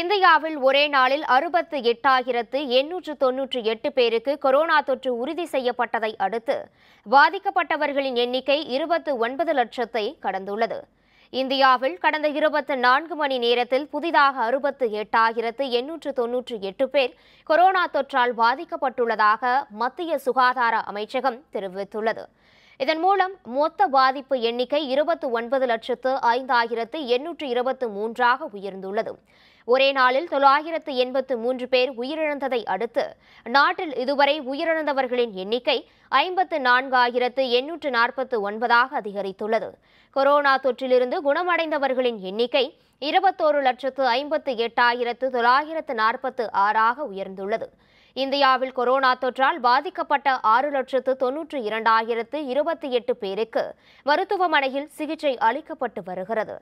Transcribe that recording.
இந்தியாவில் ஒரே நாளில் அறுபத்து எட்டாயிரத்து எண்ணூற்று தொன்னூற்று எட்டு பேருக்கு கொரோனா தொற்று உறுதி செய்யப்பட்டதை அடுத்து பாதிக்கப்பட்டவர்களின் எண்ணிக்கை இருபத்து ஒன்பது லட்சத்தை கடந்துள்ளது இந்தியாவில் கடந்த இருபத்து நான்கு மணி நேரத்தில் புதிதாக அறுபத்து எட்டாயிரத்து எண்ணூற்று தொன்னூற்று எட்டு பேர் கொரோனா தொற்றால் பாதிக்கப்பட்டுள்ளதாக மத்திய சுகாதார அமைச்சகம் தெரிவித்துள்ளது இதன் மூலம் மொத்த பாதிப்பு எண்ணிக்கை இருபத்தி ஒன்பது லட்சத்து ஐந்தாயிரத்து எண்ணூற்று இருபத்து மூன்றாக உயர்ந்துள்ளது ஒரே நாளில் தொள்ளாயிரத்து எண்பத்து மூன்று பேர் உயிரிழந்ததை அடுத்து நாட்டில் இதுவரை உயிரிழந்தவர்களின் எண்ணிக்கை ஐம்பத்து நான்காயிரத்து எண்ணூற்று நாற்பத்து ஒன்பதாக அதிகரித்துள்ளது கொரோனா தொற்றிலிருந்து குணமடைந்தவர்களின் எண்ணிக்கை இருபத்தோரு லட்சத்து ஐம்பத்து எட்டாயிரத்து தொள்ளாயிரத்து நாற்பத்து ஆறாக உயர்ந்துள்ளது இந்தியாவில் கொரோனா தொற்றால் பாதிக்கப்பட்ட ஆறு லட்சத்து தொன்னூற்று இரண்டாயிரத்து இருபத்தி எட்டு பேருக்கு மருத்துவமனையில் சிகிச்சை அளிக்கப்பட்டு வருகிறது